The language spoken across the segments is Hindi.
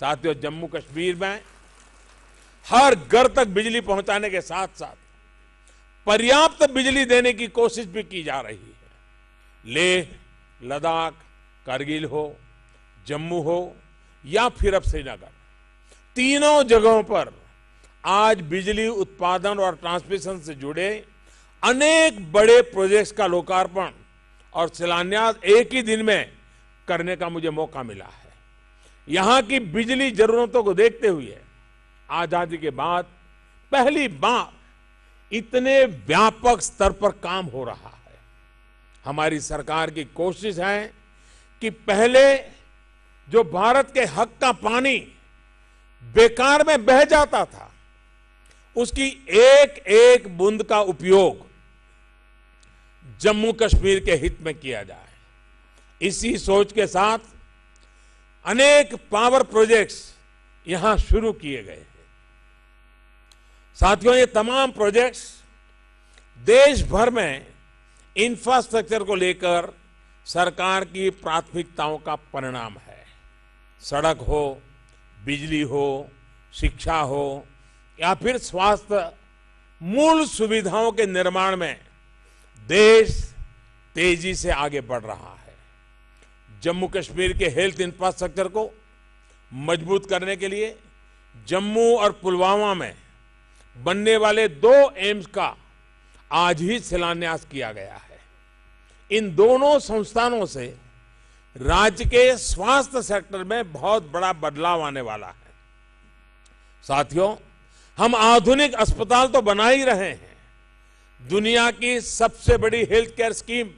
साथियों जम्मू कश्मीर में हर घर तक बिजली पहुंचाने के साथ साथ पर्याप्त बिजली देने की कोशिश भी की जा रही है लेह लद्दाख करगिल हो जम्मू हो या फिर अब श्रीनगर तीनों जगहों पर आज बिजली उत्पादन और ट्रांसमिशन से जुड़े अनेक बड़े प्रोजेक्ट्स का लोकार्पण और शिलान्यास एक ही दिन में करने का मुझे मौका मिला है यहां की बिजली जरूरतों को देखते हुए आजादी के बाद पहली बार इतने व्यापक स्तर पर काम हो रहा है हमारी सरकार की कोशिश है कि पहले जो भारत के हक का पानी बेकार में बह जाता था उसकी एक एक बूंद का उपयोग जम्मू कश्मीर के हित में किया जाए इसी सोच के साथ अनेक पावर प्रोजेक्ट्स यहां शुरू किए गए हैं साथियों ये तमाम प्रोजेक्ट्स देश भर में इंफ्रास्ट्रक्चर को लेकर सरकार की प्राथमिकताओं का परिणाम है सड़क हो बिजली हो शिक्षा हो या फिर स्वास्थ्य मूल सुविधाओं के निर्माण में देश तेजी से आगे बढ़ रहा है जम्मू कश्मीर के हेल्थ इंफ्रास्ट्रक्चर को मजबूत करने के लिए जम्मू और पुलवामा में बनने वाले दो एम्स का आज ही शिलान्यास किया गया है इन दोनों संस्थानों से राज्य के स्वास्थ्य सेक्टर में बहुत बड़ा बदलाव आने वाला है साथियों हम आधुनिक अस्पताल तो बना ही रहे हैं दुनिया की सबसे बड़ी health care scheme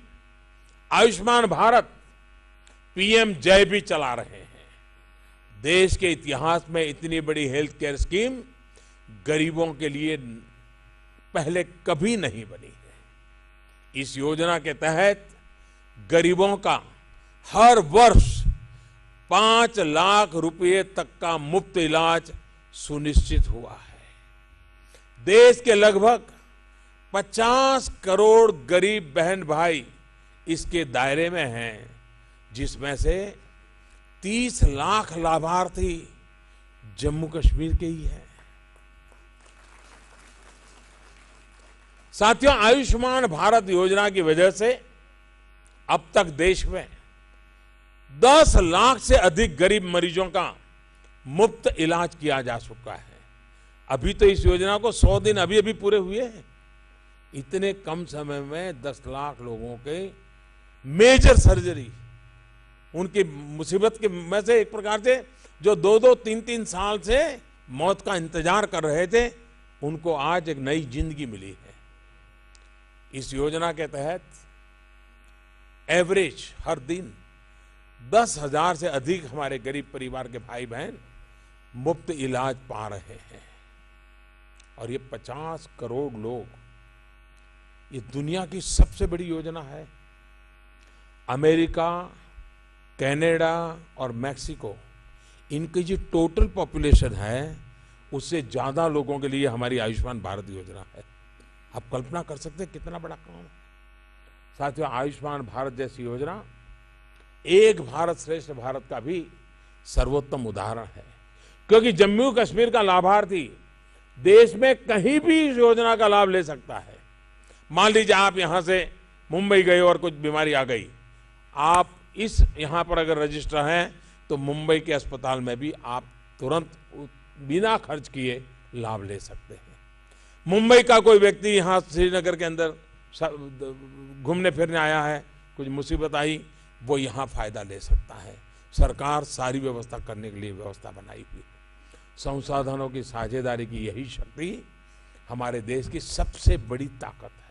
Ayushman Bharat PM Jay भी चला रहे हैं देश के इतिहास में इतनी बड़ी हेल्थ केयर स्कीम गरीबों के लिए पहले कभी नहीं बनी है इस योजना के तहत गरीबों का हर वर्ष पांच लाख रुपए तक का मुफ्त इलाज सुनिश्चित हुआ है देश के लगभग 50 करोड़ गरीब बहन भाई इसके दायरे में हैं जिसमें से 30 लाख लाभार्थी जम्मू कश्मीर के ही है साथियों आयुष्मान भारत योजना की वजह से अब तक देश में 10 लाख से अधिक गरीब मरीजों का मुफ्त इलाज किया जा चुका है अभी तो इस योजना को 100 दिन अभी अभी पूरे हुए हैं इतने कम समय में 10 लाख लोगों के मेजर सर्जरी उनकी मुसीबत के में से एक प्रकार से जो दो दो तीन तीन साल से मौत का इंतजार कर रहे थे उनको आज एक नई जिंदगी मिली है इस योजना के तहत एवरेज हर दिन दस हजार से अधिक हमारे गरीब परिवार के भाई बहन मुफ्त इलाज पा रहे हैं और ये पचास करोड़ लोग ये दुनिया की सबसे बड़ी योजना है अमेरिका कनाडा और मैक्सिको इनकी जो टोटल पॉपुलेशन है उससे ज़्यादा लोगों के लिए हमारी आयुष्मान भारत योजना है आप कल्पना कर सकते हैं कितना बड़ा काम है साथियों आयुष्मान भारत जैसी योजना एक भारत श्रेष्ठ भारत का भी सर्वोत्तम उदाहरण है क्योंकि जम्मू कश्मीर का लाभार्थी देश में कहीं भी इस योजना का लाभ ले सकता है मान लीजिए आप यहां से मुंबई गए और कुछ बीमारी आ गई आप इस यहाँ पर अगर रजिस्टर हैं तो मुंबई के अस्पताल में भी आप तुरंत बिना खर्च किए लाभ ले सकते हैं मुंबई का कोई व्यक्ति यहाँ श्रीनगर के अंदर घूमने फिरने आया है कुछ मुसीबत आई वो यहाँ फ़ायदा ले सकता है सरकार सारी व्यवस्था करने के लिए व्यवस्था बनाई हुई है संसाधनों की साझेदारी की यही शक्ति हमारे देश की सबसे बड़ी ताकत है